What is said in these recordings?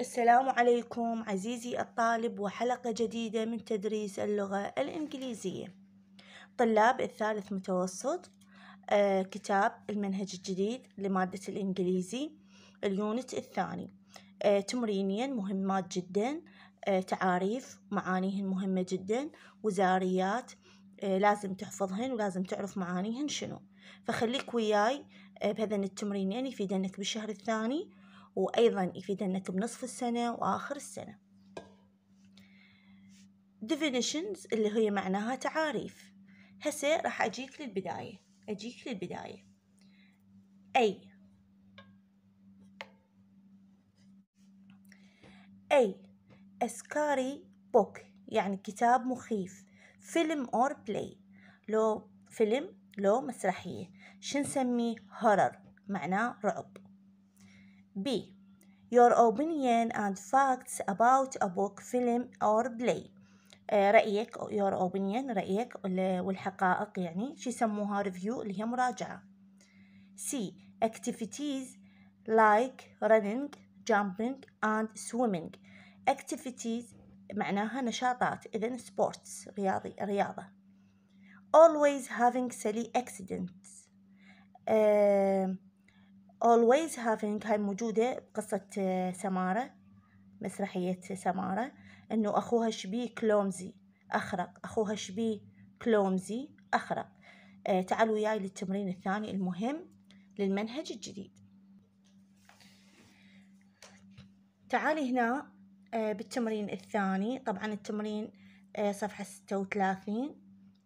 السلام عليكم عزيزي الطالب وحلقة جديدة من تدريس اللغة الإنجليزية طلاب الثالث متوسط آه، كتاب المنهج الجديد لمادة الإنجليزي اليونت الثاني آه، تمرينيا مهمات جدا آه، تعاريف معانيهن مهمة جدا وزاريات لازم تحفظهن ولازم تعرف معانيهن شنو فخليك وياي بهذين التمرينين يفيدنك بالشهر الثاني وأيضا أنك بنصف السنة وآخر السنة definitions اللي هي معناها تعاريف هسه راح أجيك للبداية أجيك للبداية أي أي أسكاري بوك يعني كتاب مخيف فيلم أور بلاي لو فيلم لو مسرحية شنسميه هورر معناه رعب B. Your opinion and facts about a book, film or play. رأيك your opinion رأيك والحقائق يعني شو يسموها review اللي هي مراجعة C activities like running jumping and swimming activities معناها نشاطات إذا sports رياضي رياضة always having silly accidents uh, always having هاي موجودة بقصة آه، سمارة مسرحية سمارة إنه أخوها شبيه كلومزي أخرق أخوها شبيه كلومزي أخرق آه تعالوا وياي للتمرين الثاني المهم للمنهج الجديد تعالي هنا آه بالتمرين الثاني طبعا التمرين آه صفحة ستة وثلاثين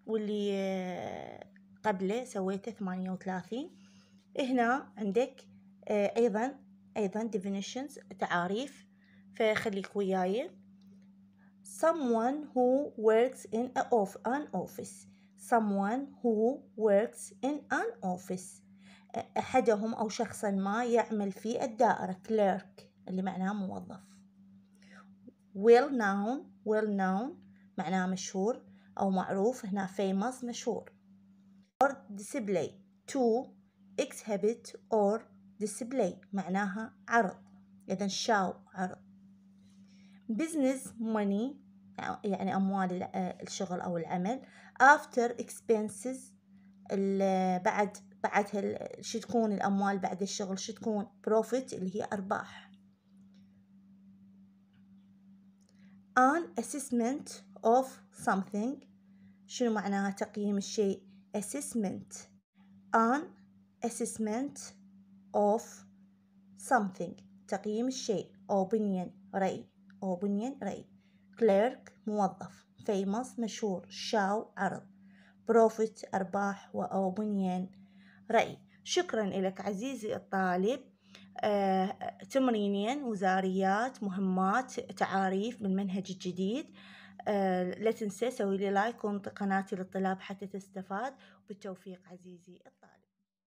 واللي آه قبله سويته ثمانية وثلاثين هنا عندك أيضا أيضا definitions تعاريف فخليك وياي someone who works in a of an office someone who works in an office أحدهم أو شخصا ما يعمل في الدائرة clerk اللي معناه موظف well known well known معناه مشهور أو معروف هنا famous مشهور or display to exhibit or display معناها عرض إذا show عرض business money يعني أموال الشغل أو العمل after expenses بعد بعدها شو تكون الأموال بعد الشغل شو تكون profit اللي هي أرباح an assessment of something شنو معناها تقييم الشيء assessment an assessment of something تقييم الشيء opinion رأي opinion رأي clerk موظف famous مشهور show عرض profit أرباح opinion رأي شكرا لك عزيزي الطالب آه، تمرينين وزاريات مهمات تعاريف بالمنهج الجديد آه، لا تنسى سوي لي لايك وانطي قناتي للطلاب حتى تستفاد بالتوفيق عزيزي الطالب